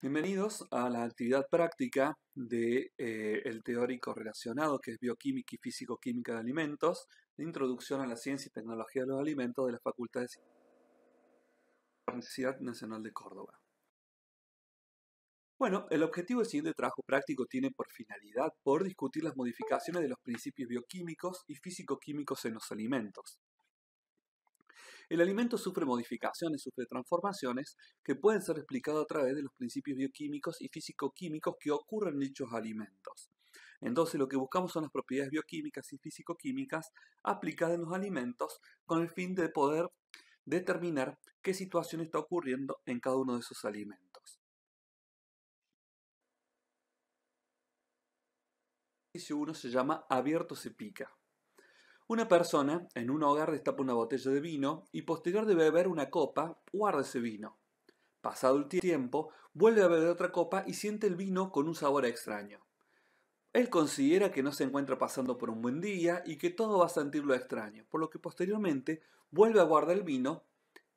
Bienvenidos a la actividad práctica del de, eh, el teórico relacionado que es Bioquímica y Físico-Química de Alimentos, de Introducción a la Ciencia y Tecnología de los Alimentos de la Facultad de Ciencias de la Universidad Nacional de Córdoba. Bueno, el objetivo del siguiente trabajo práctico tiene por finalidad por discutir las modificaciones de los principios bioquímicos y físico-químicos en los alimentos. El alimento sufre modificaciones, sufre transformaciones que pueden ser explicadas a través de los principios bioquímicos y físico-químicos que ocurren en dichos alimentos. Entonces lo que buscamos son las propiedades bioquímicas y físico-químicas aplicadas en los alimentos con el fin de poder determinar qué situación está ocurriendo en cada uno de esos alimentos. El ejercicio 1 se llama abierto se pica. Una persona en un hogar destapa una botella de vino y posterior de beber una copa, guarda ese vino. Pasado el tiempo, vuelve a beber otra copa y siente el vino con un sabor extraño. Él considera que no se encuentra pasando por un buen día y que todo va a sentirlo extraño, por lo que posteriormente vuelve a guardar el vino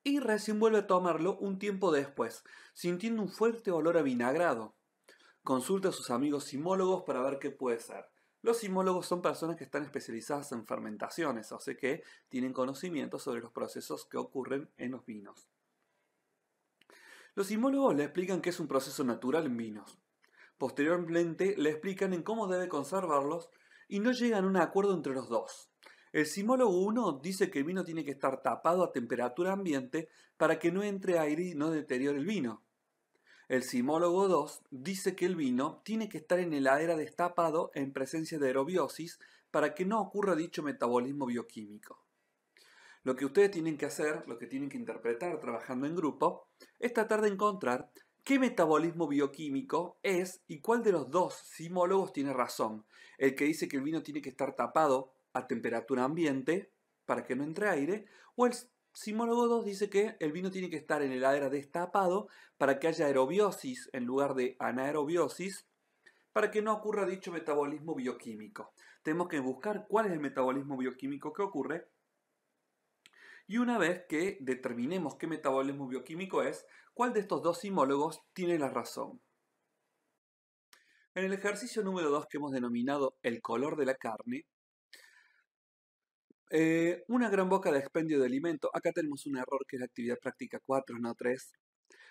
y recién vuelve a tomarlo un tiempo después, sintiendo un fuerte olor a vinagrado. Consulta a sus amigos simólogos para ver qué puede ser. Los simólogos son personas que están especializadas en fermentaciones, o sea que tienen conocimiento sobre los procesos que ocurren en los vinos. Los simólogos le explican que es un proceso natural en vinos. Posteriormente le explican en cómo debe conservarlos y no llegan a un acuerdo entre los dos. El simólogo 1 dice que el vino tiene que estar tapado a temperatura ambiente para que no entre aire y no deteriore el vino. El simólogo 2 dice que el vino tiene que estar en heladera destapado en presencia de aerobiosis para que no ocurra dicho metabolismo bioquímico. Lo que ustedes tienen que hacer, lo que tienen que interpretar trabajando en grupo, es tratar de encontrar qué metabolismo bioquímico es y cuál de los dos simólogos tiene razón. El que dice que el vino tiene que estar tapado a temperatura ambiente para que no entre aire, o el Simólogo 2 dice que el vino tiene que estar en heladera destapado para que haya aerobiosis en lugar de anaerobiosis, para que no ocurra dicho metabolismo bioquímico. Tenemos que buscar cuál es el metabolismo bioquímico que ocurre. Y una vez que determinemos qué metabolismo bioquímico es, cuál de estos dos simólogos tiene la razón. En el ejercicio número 2 que hemos denominado el color de la carne, eh, una gran boca de expendio de alimento. Acá tenemos un error que es la actividad práctica 4, no 3.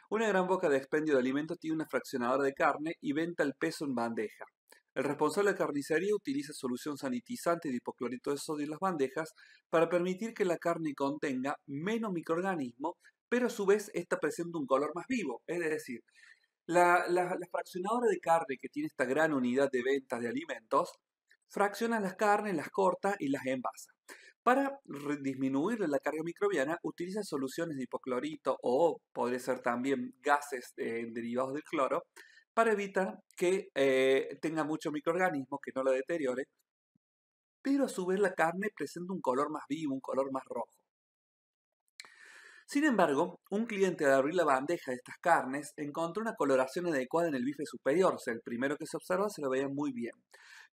Una gran boca de expendio de alimento tiene una fraccionadora de carne y venta el peso en bandeja. El responsable de carnicería utiliza solución sanitizante de hipoclorito de sodio en las bandejas para permitir que la carne contenga menos microorganismo, pero a su vez está presentando un color más vivo. Es decir, la, fraccionadora de carne que tiene esta gran unidad de ventas de alimentos fracciona las carnes, las corta y las envasa. Para disminuir la carga microbiana, utiliza soluciones de hipoclorito o podría ser también gases derivados del cloro para evitar que eh, tenga mucho microorganismo, que no lo deteriore, pero a su vez la carne presenta un color más vivo, un color más rojo. Sin embargo, un cliente al abrir la bandeja de estas carnes encontró una coloración adecuada en el bife superior, o sea, el primero que se observa se lo veía muy bien.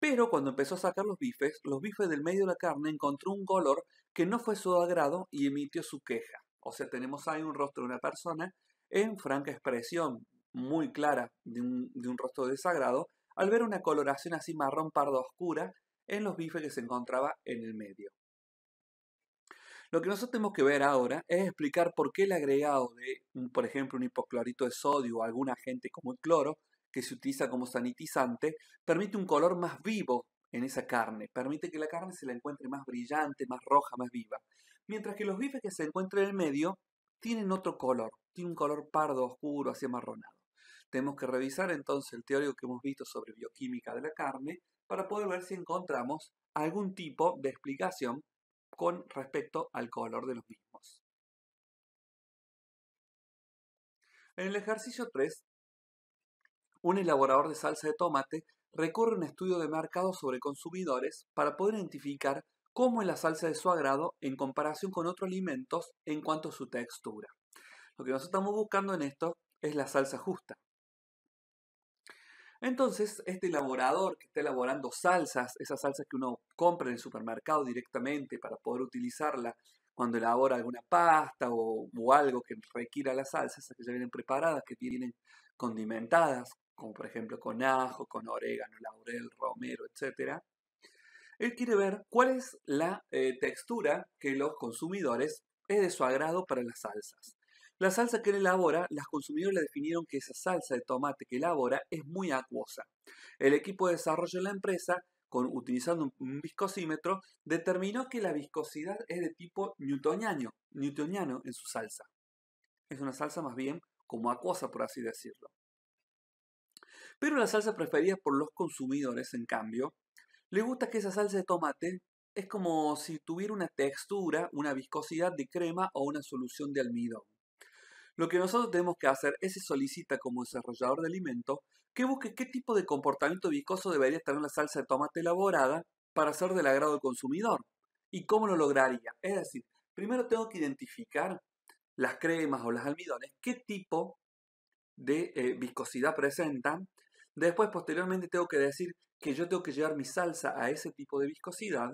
Pero cuando empezó a sacar los bifes, los bifes del medio de la carne encontró un color que no fue su agrado y emitió su queja. O sea, tenemos ahí un rostro de una persona en franca expresión muy clara de un, rostro desagrado al ver una coloración así marrón pardo oscura en los bifes que se encontraba en el medio. Lo que nosotros tenemos que ver ahora es explicar por qué el agregado de, por ejemplo, un hipoclorito de sodio o algún agente como el cloro que se utiliza como sanitizante, permite un color más vivo en esa carne, permite que la carne se la encuentre más brillante, más roja, más viva. Mientras que los bifes que se encuentran en el medio tienen otro color, tienen un color pardo, oscuro, así amarronado. Tenemos que revisar entonces el teórico que hemos visto sobre bioquímica de la carne para poder ver si encontramos algún tipo de explicación con respecto al color de los mismos. En el ejercicio 3 un elaborador de salsa de tomate recurre a un estudio de mercado sobre consumidores para poder identificar cómo es la salsa de su agrado en comparación con otros alimentos en cuanto a su textura. Lo que nosotros estamos buscando en esto es la salsa justa. Entonces, este elaborador que está elaborando salsas, esas salsas que uno compra en el supermercado directamente para poder utilizarla cuando elabora alguna pasta o, algo que requiera la salsa, esas que ya vienen preparadas, que vienen condimentadas, como por ejemplo con ajo, con orégano, laurel, romero, etc. Él quiere ver cuál es la eh, textura que los consumidores es de su agrado para las salsas. La salsa que él elabora, las consumidores le definieron que esa salsa de tomate que elabora es muy acuosa. El equipo de desarrollo de la empresa, con, utilizando un viscosímetro, determinó que la viscosidad es de tipo newtoniano, newtoniano en su salsa. Es una salsa más bien como acuosa, por así decirlo. Pero la salsa preferida por los consumidores, en cambio, le gusta que esa salsa de tomate es como si tuviera una textura, una viscosidad de crema o una solución de almidón. Lo que nosotros tenemos que hacer es se solicita como desarrollador de alimentos que busque qué tipo de comportamiento viscoso debería tener la salsa de tomate elaborada para ser del agrado del consumidor y cómo lo lograría. Es decir, primero tengo que identificar las cremas o las almidones, qué tipo de eh, viscosidad presentan Después, posteriormente, tengo que decir que yo tengo que llevar mi salsa a ese tipo de viscosidad,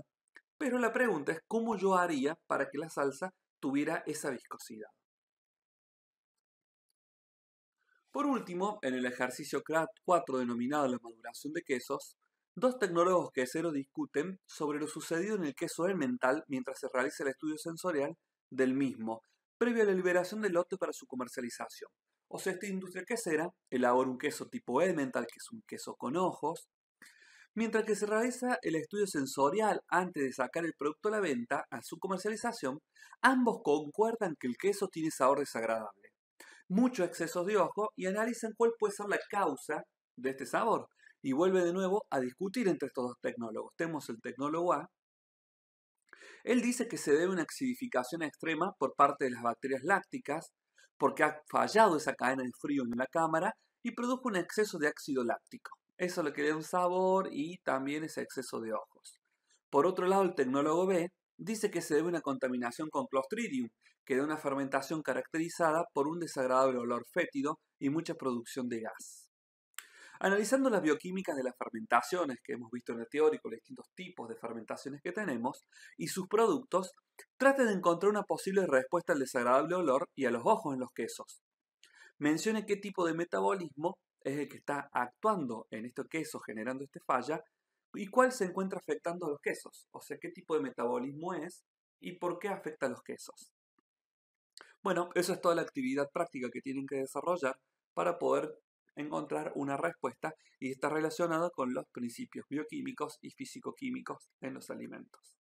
pero la pregunta es cómo yo haría para que la salsa tuviera esa viscosidad. Por último, en el ejercicio CRAT 4 denominado la maduración de quesos, dos tecnólogos queseros discuten sobre lo sucedido en el queso elemental mientras se realiza el estudio sensorial del mismo, previo a la liberación del lote para su comercialización o sea, esta industria quesera elabora un queso tipo mental que es un queso con ojos, mientras que se realiza el estudio sensorial antes de sacar el producto a la venta, a su comercialización, ambos concuerdan que el queso tiene sabor desagradable, muchos excesos de ojo y analizan cuál puede ser la causa de este sabor. Y vuelve de nuevo a discutir entre estos dos tecnólogos. Tenemos el tecnólogo A, él dice que se debe a una acidificación extrema por parte de las bacterias lácticas porque ha fallado esa cadena de frío en la cámara y produjo un exceso de ácido láctico. Eso le da un sabor y también ese exceso de ojos. Por otro lado, el tecnólogo B dice que se debe a una contaminación con Clostridium, que da una fermentación caracterizada por un desagradable olor fétido y mucha producción de gas. Analizando las bioquímicas de las fermentaciones que hemos visto en el teórico, los distintos tipos de fermentaciones que tenemos y sus productos, trate de encontrar una posible respuesta al desagradable olor y a los ojos en los quesos. Mencione qué tipo de metabolismo es el que está actuando en estos quesos generando este falla y cuál se encuentra afectando a los quesos, o sea, qué tipo de metabolismo es y por qué afecta a los quesos. Bueno, eso es toda la actividad práctica que tienen que desarrollar para poder encontrar una respuesta y está relacionado con los principios bioquímicos y físicoquímicos en los alimentos.